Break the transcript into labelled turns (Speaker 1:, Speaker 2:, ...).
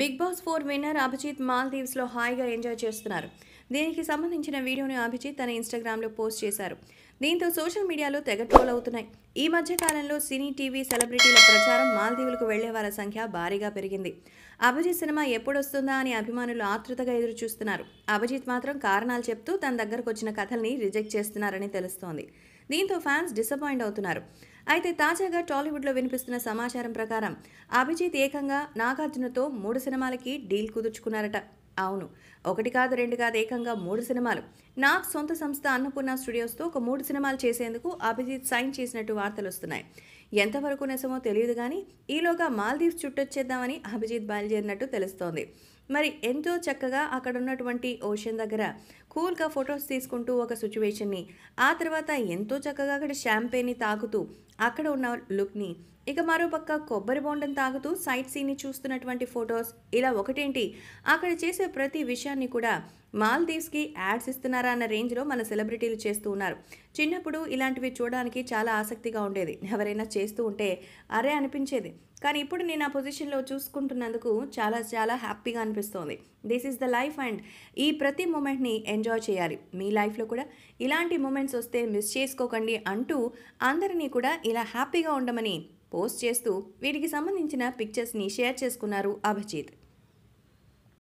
Speaker 1: big Boss four winner Abhijeet మాల్దీవ్స్లో హాయిగా enjoy చేస్తున్నారు దీనికి సంబంధించిన వీడియోను అభిజిత్ తన ఇన్స్టాగ్రామ్లో పోస్ట్ చేశారు దీంతో సోషల్ మీడియాలో తెగ ట్రోల్ అవుతున్నాయి ఈ మధ్య కాలంలో సినీ టీవీ సెలబ్రిటీల ప్రచారం మాల్దీవులకు వెళ్లే వాళ్ళ సంఖ్య భారీగా పెరిగింది అభిజిత్ సినిమా ఎప్పుడొస్తుందా అని అభిమానులు ఆతృతగా ఎదురు చూస్తున్నారు అభిజిత్ మాత్రం కారణాలు చెప్తూ తన దగ్గరకు వచ్చిన కథల్ని రిజెక్ట్ చేస్తున్నారని తెలుస్తోంది దీంతో ఫ్యాన్స్ డిసప్పాయింట్ అవుతున్నారు అయితే తాజాగా టాలీవుడ్లో వినిపిస్తున్న సమాచారం ప్రకారం అభిజిత్ ఏకంగా నాగార్జునతో మూడు సినిమాలకి డీల్ కుదుర్చుకున్నారట అవును ఒకటి కాదు రెండు కాదు ఏకంగా మూడు సినిమాలు నాగ్ సొంత సంస్థ అన్నపూర్ణ స్టూడియోస్తో ఒక మూడు సినిమాలు చేసేందుకు అభిజిత్ సైన్ చేసినట్టు వార్తలు వస్తున్నాయి ఎంతవరకు నిజమో తెలియదు కానీ ఈలోగా మాల్దీవ్స్ చుట్టొచ్చేద్దామని అభిజిత్ బయలుదేరినట్టు తెలుస్తోంది మరి ఎంతో చక్కగా అక్కడ ఉన్నటువంటి ఓషన్ దగ్గర కూల్గా ఫొటోస్ తీసుకుంటూ ఒక సిచ్యువేషన్ని ఆ తర్వాత ఎంతో చక్కగా అక్కడ షాంపేన్ని తాకుతూ అక్కడ ఉన్న లుక్ని ఇక మరోపక్క కొబ్బరి బోండం తాగుతూ సైట్ సీన్ని చూస్తున్నటువంటి ఫొటోస్ ఇలా ఒకటేంటి అక్కడ చేసే ప్రతి విషయాన్ని కూడా మాల్దీవ్స్కి యాడ్స్ ఇస్తున్నారా అన్న రేంజ్లో మన సెలబ్రిటీలు చేస్తూ ఉన్నారు చిన్నప్పుడు ఇలాంటివి చూడడానికి చాలా ఆసక్తిగా ఉండేది ఎవరైనా చేస్తూ ఉంటే అరే అనిపించేది కానీ ఇప్పుడు నేను ఆ పొజిషన్లో చూసుకుంటున్నందుకు చాలా చాలా హ్యాపీగా అనిపిస్తోంది this is the life and ఈ ప్రతి మూమెంట్ని ఎంజాయ్ చేయాలి మీ లైఫ్లో కూడా ఇలాంటి మూమెంట్స్ వస్తే మిస్ చేసుకోకండి అంటూ అందరినీ కూడా ఇలా హ్యాపీగా ఉండమని పోస్ట్ చేస్తూ వీటికి సంబంధించిన పిక్చర్స్ని షేర్ చేసుకున్నారు అభిజిత్